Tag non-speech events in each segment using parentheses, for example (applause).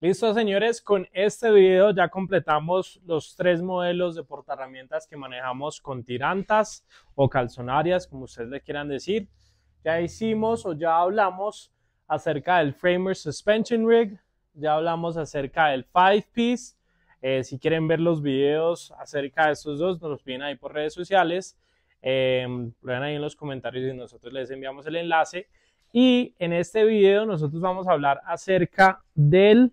Listo, señores, con este video ya completamos los tres modelos de porta herramientas que manejamos con tirantas o calzonarias, como ustedes le quieran decir. Ya hicimos o ya hablamos acerca del Framer Suspension Rig, ya hablamos acerca del Five Piece. Eh, si quieren ver los videos acerca de estos dos, nos los piden ahí por redes sociales. Eh, lo ahí en los comentarios y nosotros les enviamos el enlace. Y en este video nosotros vamos a hablar acerca del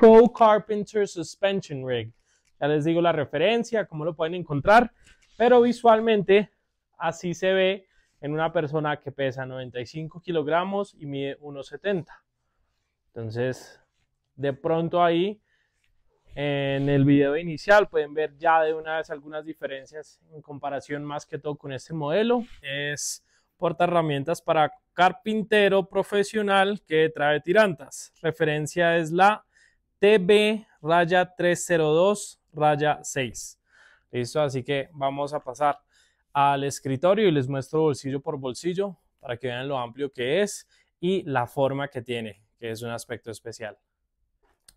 Pro Carpenter Suspension Rig. Ya les digo la referencia, cómo lo pueden encontrar, pero visualmente así se ve en una persona que pesa 95 kilogramos y mide 1,70. Entonces, de pronto ahí en el video inicial pueden ver ya de una vez algunas diferencias en comparación más que todo con este modelo. Es porta herramientas para carpintero profesional que trae tirantas. Referencia es la TB raya 302 raya 6. Listo, así que vamos a pasar al escritorio y les muestro bolsillo por bolsillo para que vean lo amplio que es y la forma que tiene, que es un aspecto especial.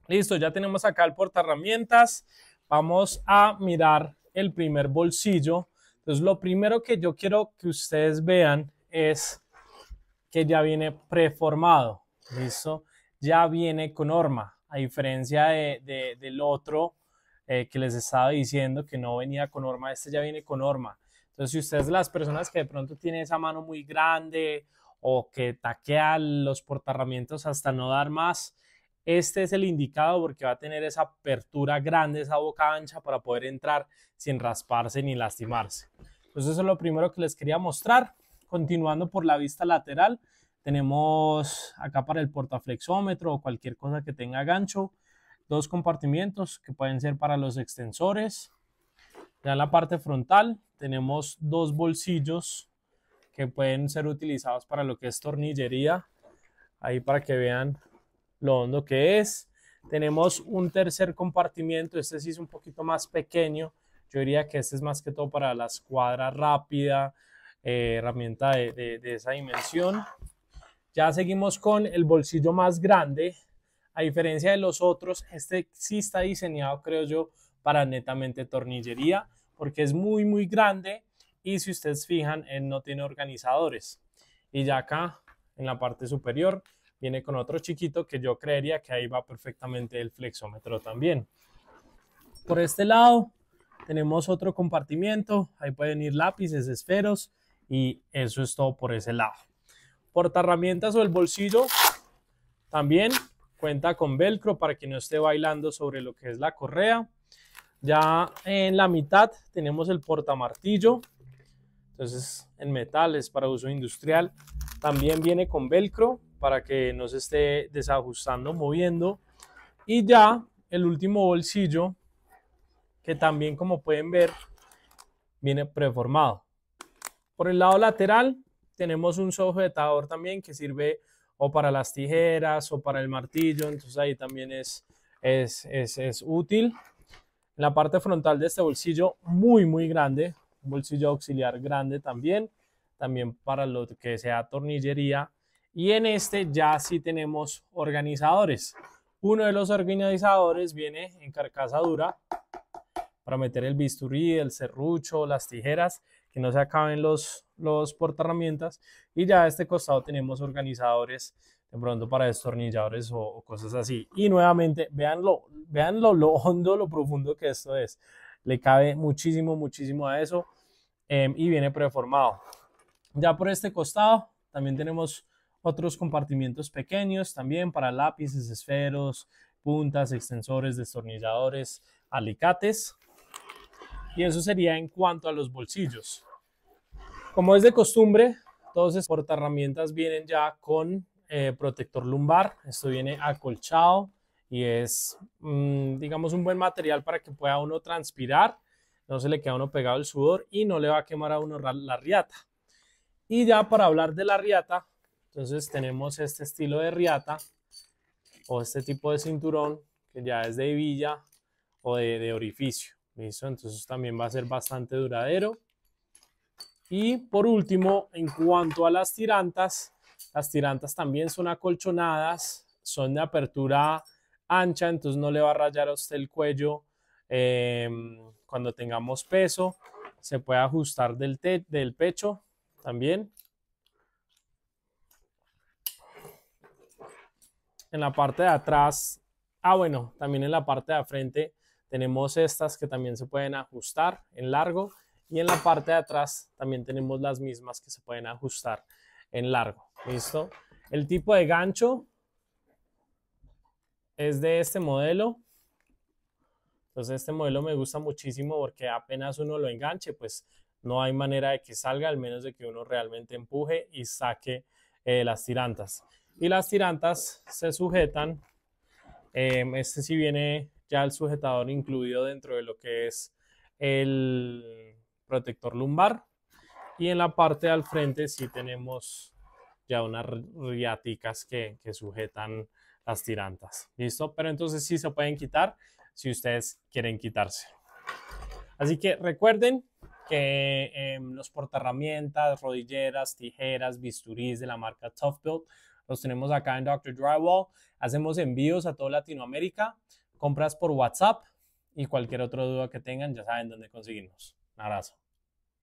Listo, ya tenemos acá el porta herramientas. Vamos a mirar el primer bolsillo. Entonces, lo primero que yo quiero que ustedes vean es que ya viene preformado. Listo, ya viene con norma a diferencia de, del otro eh, que les estaba diciendo que no venía con norma este ya viene con norma Entonces, si ustedes, las personas que de pronto tienen esa mano muy grande o que taquea los portarramientos hasta no dar más, este es el indicado porque va a tener esa apertura grande, esa boca ancha para poder entrar sin rasparse ni lastimarse. Entonces, eso es lo primero que les quería mostrar. Continuando por la vista lateral, tenemos acá para el portaflexómetro o cualquier cosa que tenga gancho, dos compartimientos que pueden ser para los extensores. Ya en la parte frontal tenemos dos bolsillos que pueden ser utilizados para lo que es tornillería. Ahí para que vean lo hondo que es. Tenemos un tercer compartimiento, este sí es un poquito más pequeño. Yo diría que este es más que todo para la cuadras rápida, eh, herramienta de, de esa dimensión. Ya seguimos con el bolsillo más grande. A diferencia de los otros, este sí está diseñado, creo yo, para netamente tornillería, porque es muy, muy grande. Y si ustedes fijan, él no tiene organizadores. Y ya acá, en la parte superior, viene con otro chiquito que yo creería que ahí va perfectamente el flexómetro también. Por este lado tenemos otro compartimiento, ahí pueden ir lápices, esferos y eso es todo por ese lado porta herramientas o el bolsillo también cuenta con velcro para que no esté bailando sobre lo que es la correa. Ya en la mitad tenemos el portamartillo, entonces en es para uso industrial. También viene con velcro para que no se esté desajustando, moviendo. Y ya el último bolsillo, que también como pueden ver, viene preformado. Por el lado lateral tenemos un sujetador también que sirve o para las tijeras o para el martillo, entonces ahí también es, es, útil. La parte frontal de este bolsillo muy muy grande, un bolsillo auxiliar grande también, también para lo que sea tornillería. Y en este ya sí tenemos organizadores. Uno de los organizadores viene en carcasa dura para meter el bisturí, el serrucho, las tijeras que no se acaben los, los herramientas. Y ya a este costado tenemos organizadores de pronto para destornilladores o, cosas así. Y nuevamente, vean lo (laughs) hondo, lo profundo que esto es. Le cabe muchísimo, muchísimo a eso em, y viene preformado. Ya por este costado también tenemos otros compartimientos pequeños también para lápices, esferos, puntas, extensores, destornilladores, alicates y eso sería en cuanto a los bolsillos. Como es de costumbre, todos estos portaherramientas vienen ya con eh, protector lumbar, esto viene acolchado y es, mm, digamos, un buen material para que pueda uno transpirar, no se le queda uno pegado el sudor y no le va a quemar a uno la riata. Y ya para hablar de la riata, entonces tenemos este estilo de riata o este tipo de cinturón que ya es de hebilla o de orificio. Listo, entonces también va a ser bastante duradero. Y por último, en cuanto a las tirantas, las tirantas también son acolchonadas, son de apertura ancha, entonces no le va a rayar a usted el cuello em, cuando tengamos peso. Se puede ajustar del, del pecho también. En la parte de atrás, ah bueno, también en la parte de frente tenemos estas que también se pueden ajustar en largo y en la parte de atrás también tenemos las mismas que se pueden ajustar en largo. ¿Listo? El tipo de gancho es de este modelo. Entonces este modelo me gusta muchísimo porque apenas uno lo enganche, pues no hay manera de que salga, al menos de que uno realmente empuje y saque eh, las tirantas. Y las tirantas se sujetan, eh, este sí viene ya el sujetador incluido dentro de lo que es el protector lumbar. Y en la parte al frente sí tenemos ya unas riáticas que, sujetan las tirantas. ¿Listo? Pero entonces sí se pueden quitar si ustedes quieren quitarse. Así que recuerden que em, los portaherramientas, rodilleras, tijeras, bisturís de la marca Tough Build los tenemos acá en Dr. Drywall. Hacemos envíos a toda Latinoamérica compras por WhatsApp y cualquier otra duda que tengan, ya saben dónde conseguimos. Un abrazo.